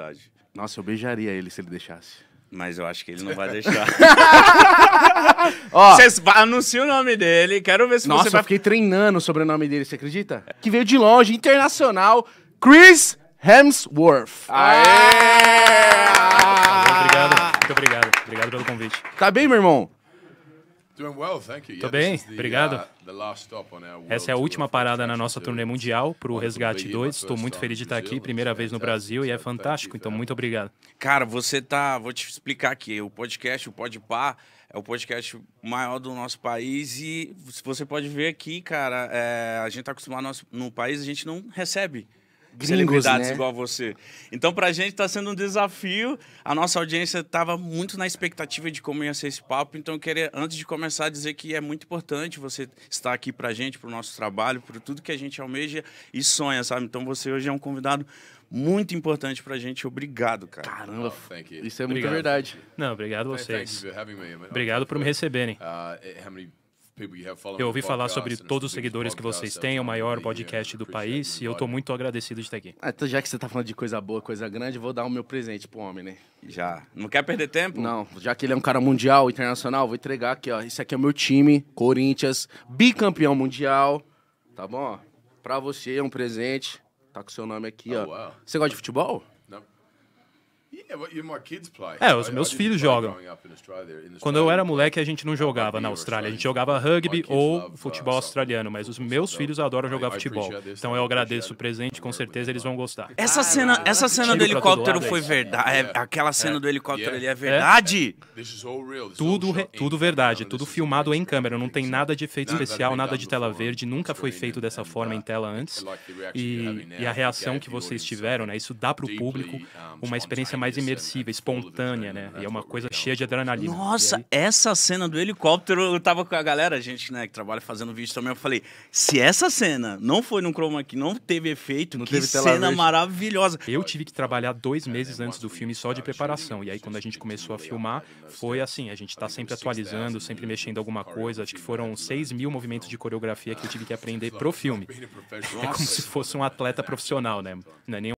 verdade. Nossa, eu beijaria ele se ele deixasse. Mas eu acho que ele não vai deixar. Ó, Vocês anunciam o nome dele, quero ver se nossa, você eu fiquei treinando sobre o sobrenome dele, você acredita? Que veio de longe, internacional, Chris Hemsworth. Aê! Muito obrigado, muito obrigado. Obrigado pelo convite. Tá bem, meu irmão? Tô bem, obrigado. Uh, Essa é a última parada na nossa turnê mundial para o Resgate 2. Estou muito feliz de estar aqui, primeira vez no Brasil e é fantástico, então muito obrigado. Cara, você tá, vou te explicar aqui, o podcast, o Podpah, é o podcast maior do nosso país e você pode ver aqui, cara, é, a gente tá acostumado no país, a gente não recebe Gringos, celebridades né? igual a você. Então, pra gente tá sendo um desafio. A nossa audiência tava muito na expectativa de como ia ser esse papo. Então, eu queria, antes de começar, dizer que é muito importante você estar aqui pra gente, pro nosso trabalho, para tudo que a gente almeja e sonha, sabe? Então, você hoje é um convidado muito importante pra gente. Obrigado, cara. Caramba. Oh, isso é obrigado. muito verdade. Não, obrigado a vocês. Obrigado por me receberem. Uh, eh, eu ouvi falar sobre todos os seguidores que vocês têm, o maior podcast do país, e eu estou muito agradecido de estar aqui. Ah, então, já que você está falando de coisa boa, coisa grande, vou dar o meu presente pro homem, né? Já. Não quer perder tempo? Não, já que ele é um cara mundial, internacional, vou entregar aqui, ó. Esse aqui é o meu time, Corinthians, bicampeão mundial, tá bom? Pra você, é um presente. Tá com seu nome aqui, oh, ó. Você gosta de futebol? Não. É, os meus filhos jogam. Quando eu era moleque, a gente não jogava na Austrália. A gente jogava rugby ou uh, futebol australiano, mas os meus filhos adoram jogar futebol. Então eu agradeço o presente, com certeza eles vão gostar. Essa ah, cena, essa cena do helicóptero foi verdade. É, aquela cena do helicóptero ali é verdade? Tudo, tudo verdade, tudo filmado em câmera. Não tem nada de efeito especial, nada de tela verde. Nunca foi feito dessa forma em tela antes. E, e a reação que vocês tiveram, né? Isso dá para o público uma experiência mais imersiva, espontânea, né? E é uma coisa cheia de adrenalina. Nossa, aí... essa cena do helicóptero, eu tava com a galera, a gente, né, que trabalha fazendo vídeo também, eu falei, se essa cena não foi num chroma que não teve efeito, não que teve cena maravilhosa. Eu tive que trabalhar dois meses antes do filme só de preparação, e aí quando a gente começou a filmar, foi assim, a gente tá sempre atualizando, sempre mexendo alguma coisa, acho que foram seis mil movimentos de coreografia que eu tive que aprender pro filme. É como se fosse um atleta profissional, né? Não é nenhum